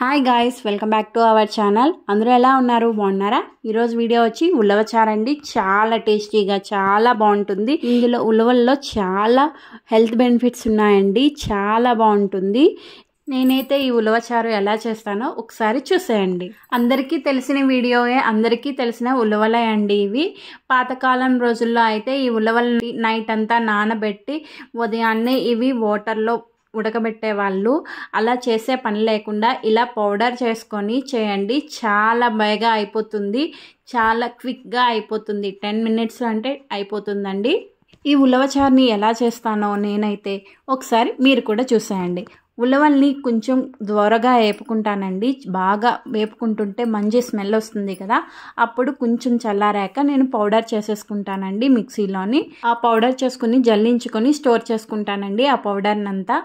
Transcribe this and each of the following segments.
hi guys welcome back to our channel అందరూ ఎలా ఉన్నారు బాగున్నారా ఈరోజు వీడియో వచ్చి ఉలవచారండి చాలా టేస్టీగా చాలా బాగుంటుంది ఇందులో ఉలవల్లో చాలా హెల్త్ బెనిఫిట్స్ ఉన్నాయండి చాలా బాగుంటుంది నేనైతే ఈ ఉలవచారు ఎలా చేస్తానో ఒకసారి చూసేయండి అందరికీ తెలిసిన వీడియోయే అందరికీ తెలిసిన ఉలవలే అండి ఇవి పాతకాలం రోజుల్లో అయితే ఈ ఉలవల్ని నైట్ అంతా నానబెట్టి ఉదయాన్నే ఇవి వాటర్లో ఉడకబెట్టే వాళ్ళు అలా చేసే పని లేకుండా ఇలా పౌడర్ చేసుకొని చేయండి చాలా బయగా అయిపోతుంది చాలా క్విక్గా అయిపోతుంది టెన్ మినిట్స్ అంటే అయిపోతుందండి ఈ ఉలవచారుని ఎలా చేస్తానో నేనైతే ఒకసారి మీరు కూడా చూసేయండి ఉలవల్ని కొంచెం దూరగా వేపుకుంటానండి బాగా వేపుకుంటుంటే మంచి స్మెల్ వస్తుంది కదా అప్పుడు కొంచెం చల్లారాక నేను పౌడర్ చేసేసుకుంటానండి మిక్సీలోని ఆ పౌడర్ చేసుకుని జల్లించుకొని స్టోర్ చేసుకుంటానండి ఆ పౌడర్ని అంతా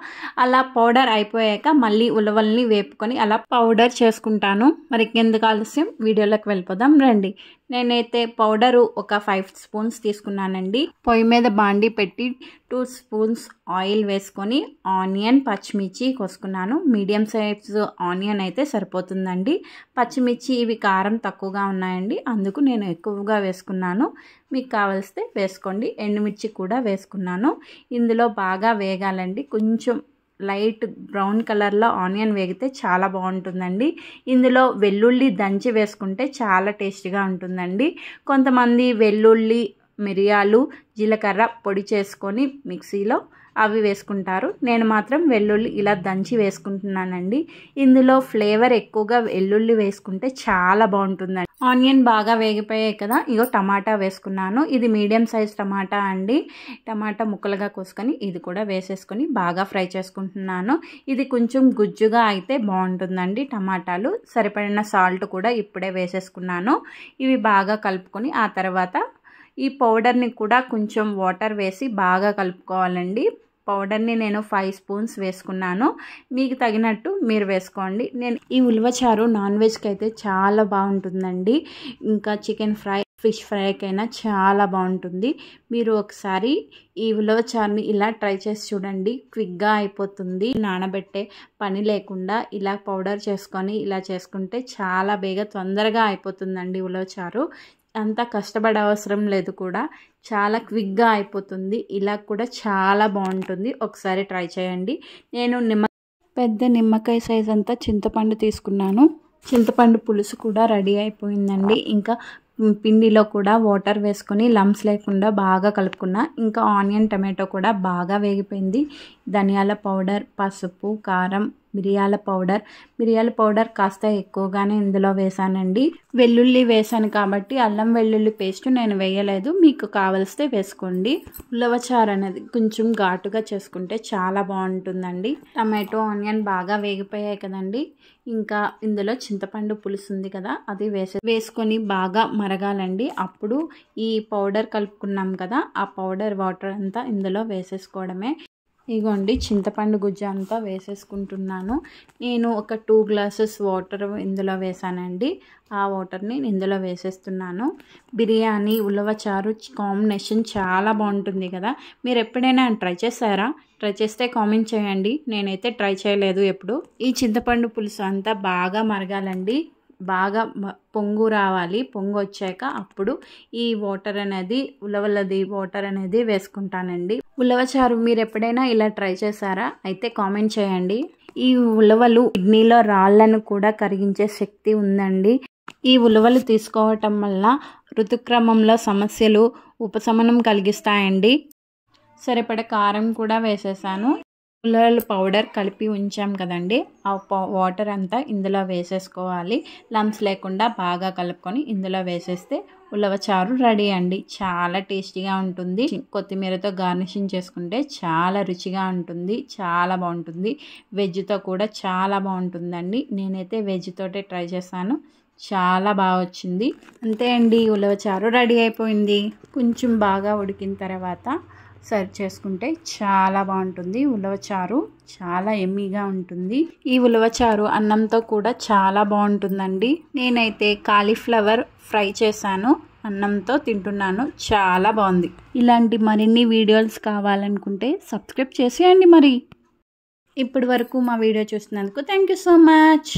అలా పౌడర్ అయిపోయాక మళ్ళీ ఉలవల్ని వేపుకొని అలా పౌడర్ చేసుకుంటాను మరి ఎందుకు ఆలస్యం వీడియోలోకి వెళ్ళిపోదాం రండి నేనైతే పౌడరు ఒక ఫైవ్ స్పూన్స్ తీసుకున్నానండి పొయ్యి మీద బాండి పెట్టి టూ స్పూన్స్ ఆయిల్ వేసుకొని ఆనియన్ పచ్చిమిర్చి కోసుకున్నాను మీడియం సైజ్ ఆనియన్ అయితే సరిపోతుందండి పచ్చిమిర్చి ఇవి కారం తక్కువగా ఉన్నాయండి అందుకు నేను ఎక్కువగా వేసుకున్నాను మీకు కావలిస్తే వేసుకోండి ఎండుమిర్చి కూడా వేసుకున్నాను ఇందులో బాగా వేగాలండి కొంచెం లైట్ బ్రౌన్ కలర్లో ఆనియన్ వేగితే చాలా బాగుంటుందండి ఇందులో వెల్లుల్లి దంచి వేసుకుంటే చాలా టేస్టీగా ఉంటుందండి కొంతమంది వెల్లుల్లి మిరియాలు జీలకర్ర పొడి చేసుకొని మిక్సీలో అవి వేసుకుంటారు నేను మాత్రం వెల్లుల్లి ఇలా దంచి వేసుకుంటున్నానండి ఇందులో ఫ్లేవర్ ఎక్కువగా వెల్లుల్లి వేసుకుంటే చాలా బాగుంటుందండి ఆనియన్ బాగా వేగిపోయాయి కదా ఇగో టమాటా వేసుకున్నాను ఇది మీడియం సైజ్ టమాటా అండి టమాటా ముక్కలుగా కోసుకొని ఇది కూడా వేసేసుకొని బాగా ఫ్రై చేసుకుంటున్నాను ఇది కొంచెం గుజ్జుగా అయితే బాగుంటుందండి టమాటాలు సరిపడిన సాల్ట్ కూడా ఇప్పుడే వేసేసుకున్నాను ఇవి బాగా కలుపుకొని ఆ తర్వాత ఈ పౌడర్ని కూడా కొంచెం వాటర్ వేసి బాగా కలుపుకోవాలండి పౌడర్ని నేను ఫైవ్ స్పూన్స్ వేసుకున్నాను మీకు తగినట్టు మీరు వేసుకోండి నేను ఈ చారు నాన్ వెజ్కి అయితే చాలా బాగుంటుందండి ఇంకా చికెన్ ఫ్రై ఫిష్ ఫ్రైకైనా చాలా బాగుంటుంది మీరు ఒకసారి ఈ చారుని ఇలా ట్రై చేసి చూడండి క్విక్గా అయిపోతుంది నానబెట్టే పని లేకుండా ఇలా పౌడర్ చేసుకొని ఇలా చేసుకుంటే చాలా బేగా తొందరగా అయిపోతుందండి ఉలవచారు అంత కష్టపడే అవసరం లేదు కూడా చాలా క్విక్గా అయిపోతుంది ఇలా కూడా చాలా బాగుంటుంది ఒకసారి ట్రై చేయండి నేను నిమ్మ పెద్ద నిమ్మకాయ సైజ్ అంతా చింతపండు తీసుకున్నాను చింతపండు పులుసు కూడా రెడీ అయిపోయిందండి ఇంకా పిండిలో కూడా వాటర్ వేసుకొని లమ్స్ లేకుండా బాగా కలుపుకున్నా ఇంకా ఆనియన్ టమాటో కూడా బాగా వేగిపోయింది ధనియాల పౌడర్ పసుపు కారం మిరియాల పౌడర్ మిరియాల పౌడర్ కాస్త ఎక్కువగానే ఇందులో వేసానండి వెల్లుల్లి వేసాను కాబట్టి అల్లం వెల్లుల్లి పేస్ట్ నేను వేయలేదు మీకు కావలిస్తే వేసుకోండి ఉల్లవచార అనేది కొంచెం ఘాటుగా చేసుకుంటే చాలా బాగుంటుందండి టమాటో ఆనియన్ బాగా వేగిపోయాయి కదండి ఇంకా ఇందులో చింతపండు పులుసు ఉంది కదా అది వేసే వేసుకొని బాగా మరగాలండి అప్పుడు ఈ పౌడర్ కలుపుకున్నాం కదా ఆ పౌడర్ వాటర్ అంతా ఇందులో వేసేసుకోవడమే ఇగోండి చింతపండు గుజ్జు అంతా వేసేసుకుంటున్నాను నేను ఒక టూ గ్లాసెస్ వాటర్ ఇందులో వేసానండి ఆ వాటర్ని ఇందులో వేసేస్తున్నాను బిర్యానీ ఉలవచారు కాంబినేషన్ చాలా బాగుంటుంది కదా మీరు ఎప్పుడైనా ట్రై చేశారా ట్రై చేస్తే కామెంట్ చేయండి నేనైతే ట్రై చేయలేదు ఎప్పుడు ఈ చింతపండు పులుసు అంతా బాగా మరగాలండి బాగా పొంగు రావాలి పొంగు వచ్చాక అప్పుడు ఈ వాటర్ అనేది ఉలవలది వాటర్ అనేది వేసుకుంటానండి ఉలవచారు మీరు ఎప్పుడైనా ఇలా ట్రై చేశారా అయితే కామెంట్ చేయండి ఈ ఉలవలు కిడ్నీలో రాళ్లను కూడా కరిగించే శక్తి ఉందండి ఈ ఉలవలు తీసుకోవటం వల్ల ఋతుక్రమంలో సమస్యలు ఉపశమనం కలిగిస్తాయండి సరిపడ కారం కూడా వేసేసాను పుల్లల పౌడర్ కలిపి ఉంచాం కదండి ఆ వాటర్ అంతా ఇందులో వేసేసుకోవాలి లంప్స్ లేకుండా బాగా కలుపుకొని ఇందులో వేసేస్తే ఉలవచారు రెడీ అండి చాలా టేస్టీగా ఉంటుంది కొత్తిమీరతో గార్నిషింగ్ చేసుకుంటే చాలా రుచిగా ఉంటుంది చాలా బాగుంటుంది వెజ్తో కూడా చాలా బాగుంటుందండి నేనైతే వెజ్తోటే ట్రై చేశాను చాలా బాగా వచ్చింది అంతే అండి ఉలవచారు రెడీ అయిపోయింది కొంచెం బాగా ఉడికిన తర్వాత సర్వ్ చేసుకుంటే చాలా బాగుంటుంది ఉలవచారు చాలా ఎమ్మీగా ఉంటుంది ఈ ఉలవచారు అన్నంతో కూడా చాలా బాగుంటుందండి నేనైతే కాలీఫ్లవర్ ఫ్రై చేశాను అన్నంతో తింటున్నాను చాలా బాగుంది ఇలాంటి మరిన్ని వీడియోస్ కావాలనుకుంటే సబ్స్క్రైబ్ చేసేయండి మరి ఇప్పటి వరకు మా వీడియో చూసినందుకు థ్యాంక్ యూ సో మచ్